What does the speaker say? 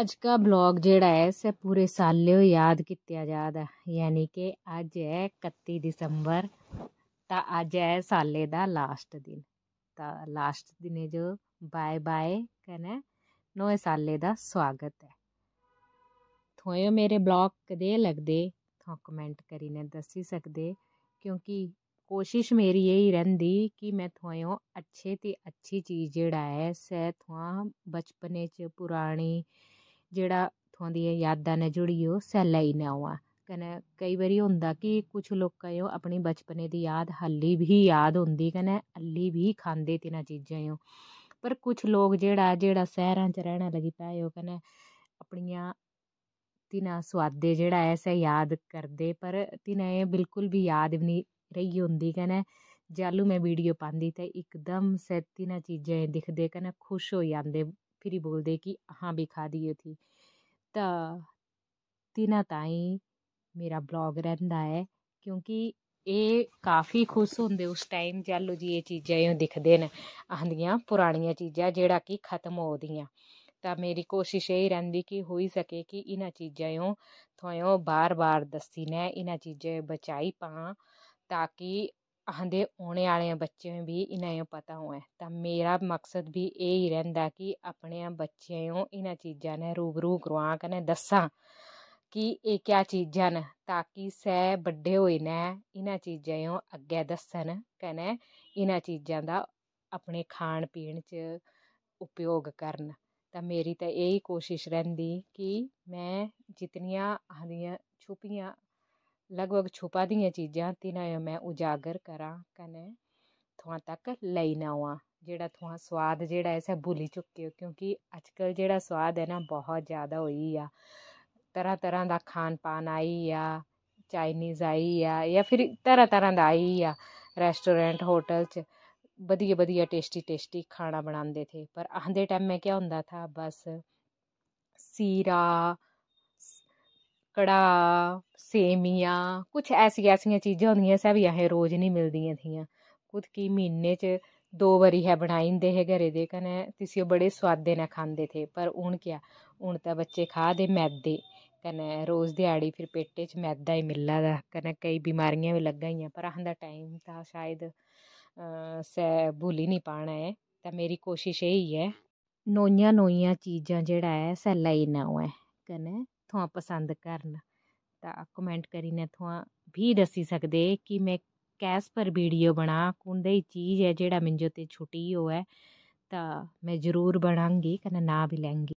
ਅੱਜ ਦਾ ਬਲੌਗ ਜਿਹੜਾ ਹੈ ਸੇ ਪੂਰੇ ਸਾਲ ਲਈ ਯਾਦ ਕੀਤਾ ਜਾਂਦਾ ਯਾਨੀ ਕਿ ਅੱਜ ਹੈ 31 ਦਸੰਬਰ ਤਾਂ ਅੱਜ ਹੈ ਸਾਲੇ ਦਾ ਲਾਸਟ ਦਿਨ ਤਾਂ ਲਾਸਟ ਦਿਨੇ ਜੋ ਬਾਏ ਬਾਏ ਕਹਨੇ ਨਵੇਂ ਸਾਲੇ ਦਾ ਸਵਾਗਤ ਹੈ ਥੋਏ ਮੇਰੇ ਬਲੌਗ ਕਦੇ ਲੱਗਦੇ ਥੋ ਕਮੈਂਟ ਕਰੀਨੇ ਦੱਸੀ ਸਕਦੇ ਕਿਉਂਕਿ ਕੋਸ਼ਿਸ਼ ਮੇਰੀ ਇਹ ਹੀ ਰਹਿੰਦੀ ਕਿ ਮੈਂ ਤੁਹਾਨੂੰ ਅੱਛੇ ਤੇ ਅੱਛੀ ਚੀਜ਼ ਜਿਹੜਾ ਹੈ ਸੈ ਤੁਹਾਂ ਬਚਪਨੇ ਚ ਪੁਰਾਣੀ ਜਿਹੜਾ ਉਥੋਂ ਦੀ ਯਾਦਾਂ ਨਾਲ ਜੁੜੀ ਹੋ ਸਹਿਲਾਈ ਨਾ ਹੋਆ ਕਹਿੰਦਾ ਕਈ ਵਾਰੀ ਹੁੰਦਾ ਕਿ ਕੁਝ ਲੋਕਾਂ ਨੂੰ ਆਪਣੀ ਬਚਪਨੇ ਦੀ ਯਾਦ ਹੱਲੀ ਵੀ ਯਾਦ ਹੁੰਦੀ ਕਹਿੰਦਾ ਅੱਲੀ ਵੀ ਖਾਂਦੇ ਤੇ ਨਾ ਚੀਜ਼ਾਂ ਹੋ ਪਰ ਕੁਝ ਲੋਕ ਜਿਹੜਾ ਜਿਹੜਾ ਸਹਿਰਾਂ 'ਚ ਰਹਿਣਾ ਲੱਗੀ ਪਏ ਹੋ ਕਹਿੰਦਾ ਆਪਣੀਆਂ ਤਿੰਨਾਂ ਸਵਾਦੇ ਜਿਹੜਾ ਐਸਾ ਯਾਦ ਕਰਦੇ ਪਰ ਤਿੰਨਾਂ ਇਹ ਬਿਲਕੁਲ ਵੀ ਯਾਦ ਨਹੀਂ ਰਹੀ ਹੁੰਦੀ ਕਹਿੰਦਾ ਜਾਲੂ ਮੈਂ ਵੀਡੀਓ ਪਾਉਂਦੀ ਤਾਂ ਇੱਕਦਮ ਸੈਤੀ ਨਾ ਚੀਜ਼ਾਂ ਦਿਖਦੇ ਕਹਿੰਦਾ ਖੁਸ਼ ਹੋ ਜਾਂਦੇ કાશ્મીરી બોલ દે કે હા બે ખાધી હતી ਤਾਂ ਤਿਨਾ ਤਾਈਂ ਮੇਰਾ ਬਲੌਗ ਰਹਿੰਦਾ ਹੈ ਕਿਉਂਕਿ ਇਹ ਕਾਫੀ ਖੁਸ਼ ਹੁੰਦੇ ਉਸ ਟਾਈਮ ਜਦ ਲੋ ਜੀ ਇਹ ਚੀਜ਼ਾਂ ਇਉਂ ਦਿਖਦੇ ਨੇ ਆਂਦੀਆਂ ਪੁਰਾਣੀਆਂ ਚੀਜ਼ਾਂ ਜਿਹੜਾ ਕਿ ਖਤਮ ਹੋ ਦੀਆਂ ਤਾਂ ਮੇਰੀ ਕੋਸ਼ਿਸ਼ ਇਹ ਰਹਿੰਦੀ ਕਿ ਹੋਈ ਸਕੇ ਕਿ ਇਹਨਾਂ ਚੀਜ਼ਾਂ ਇਉਂ ਥੋਇਓ ਬਾਰ-ਬਾਰ ਦੱਸੀ ਨੇ ਇਹਨਾਂ ਚੀਜ਼ਾਂ ਬਚਾਈ ਪਾਂ ਤਾਂ ਕਿ ਆਂਦੇ ਆਉਣੇ ਵਾਲੇ ਬੱਚੇ ਨੂੰ ਵੀ ਇਹਨਾਂ ਨੂੰ ਪਤਾ ਹੋਵੇ ਤਾਂ ਮੇਰਾ ਮਕਸਦ ਵੀ ਇਹ ਹੀ ਰਹਿੰਦਾ ਕਿ ਆਪਣੇ ਬੱਚਿਆਂ ਨੂੰ ਇਹਨਾਂ ਚੀਜ਼ਾਂ ਨਾਲ ਰੂਬਰੂ ਕਰਵਾ ਕੇ ਨਾ ਦੱਸਾਂ ਕਿ ਇਹ ਕਿਆ ਚੀਜ਼ਾਂ ਨੇ ਤਾਂ ਕਿ ਸੈ ਵੱਡੇ ਹੋਏ ਨੇ ਇਹਨਾਂ ਚੀਜ਼ਾਂ ਨੂੰ ਅੱਗੇ ਦੱਸਣ ਕਹਿੰਦੇ ਇਹਨਾਂ ਚੀਜ਼ਾਂ ਦਾ ਆਪਣੇ ਖਾਣ ਪੀਣ 'ਚ ਉਪਯੋਗ ਕਰਨ ਤਾਂ ਮੇਰੀ ਤਾਂ ਇਹ ਹੀ ਕੋਸ਼ਿਸ਼ ਰਹਿੰਦੀ ਕਿ ਮੈਂ ਜਿਤਨੀਆਂ ਆਹਦੀਆਂ ਛੁਪੀਆਂ લગભગ છુપાતી ચીਜ਼ਾਂ तिन्हें मैं उजागर करां कन्नै थुआं तक लेई ना आवां जेह्ड़ा थुआं सोआद जेह्ड़ा ऐ असें भुल्ली चुके ओ क्योंकि अज्जकल जेह्ड़ा सोआद ऐ ना बहुत ज्यादा होई गेआ तरह तरह दा खान पान आई गेआ चाइनीज आई गेआ जां फिर तरह तरह दा आई गेआ रेस्टोरेंट होटल च बधिया बधिया टेस्टी टेस्टी खाना बनांदे थे पर आखदे टैमै क्या होंदा था बस सीरा ਕੜਾ ਸੇਮੀਆਂ ਕੁਝ ਐਸੀ ਐਸੀਆਂ ਚੀਜ਼ਾਂ ਹੁੰਦੀਆਂ ਸਭ ਇਹ ਰੋਜ਼ ਨਹੀਂ ਮਿਲਦੀਆਂ ਥੀਆਂ ਕੁਦ ਕੀ ਮਹੀਨੇ ਚ ਦੋ ਵਾਰੀ ਹੈ ਬਣਾਈਂਦੇ ਹੈ ਘਰੇ ਦੇ ਕਨੇ ਤੁਸੀਂ ਬੜੇ ਸਵਾਦ ਦੇ ਨਾਲ ਖਾਂਦੇ ਥੇ ਪਰ ਹੁਣ ਕਿਆ ਹੁਣ ਤਾਂ ਬੱਚੇ ਖਾਦੇ ਮੈਦੇ ਕਨੇ ਰੋਜ਼ ਦਿਹਾੜੀ ਫਿਰ ਪੇਟੇ ਚ ਮੈਦਾ ਹੀ ਮਿਲਦਾ ਕਨੇ ਕਈ ਬਿਮਾਰੀਆਂ ਵੀ ਲੱਗਾਈਆਂ ਪਰ ਆਹਦਾ ਟਾਈਮ ਤਾਂ ਸ਼ਾਇਦ ਸੈ ਭੁੱਲੀ ਨਹੀਂ ਪਾਣਾ ਹੈ ਤਾਂ ਮੇਰੀ ਕੋਸ਼ਿਸ਼ ਇਹ ਹੀ ਹੈ ਨੋਈਆਂ ਨੋਈਆਂ ਚੀਜ਼ਾਂ ਜਿਹੜਾ ਹੈ ਸੈ ਲੈ ਨਾ ਹੋਏ ਕਨੇ ਇੱਥੋਂ ਪਸੰਦ ਕਰਨ ਤਾਂ ਕਮੈਂਟ ਕਰੀਨੇ ਤੁਹਾਂ ਵੀ ਦੱਸੀ ਸਕਦੇ ਕਿ ਮੈਂ ਕੈਸ ਪਰ ਵੀਡੀਓ ਬਣਾ ਕੁੰਦੇ ਚੀਜ਼ ਹੈ ਜਿਹੜਾ ਮਿੰਜੋ ਤੇ ਛੁੱਟੀ ਹੋਇਆ ਤਾਂ ਮੈਂ ਜ਼ਰੂਰ ਬਣਾਂਗੀ ਕਨੇ ਨਾ ਵੀ ਲੈਂਗੀ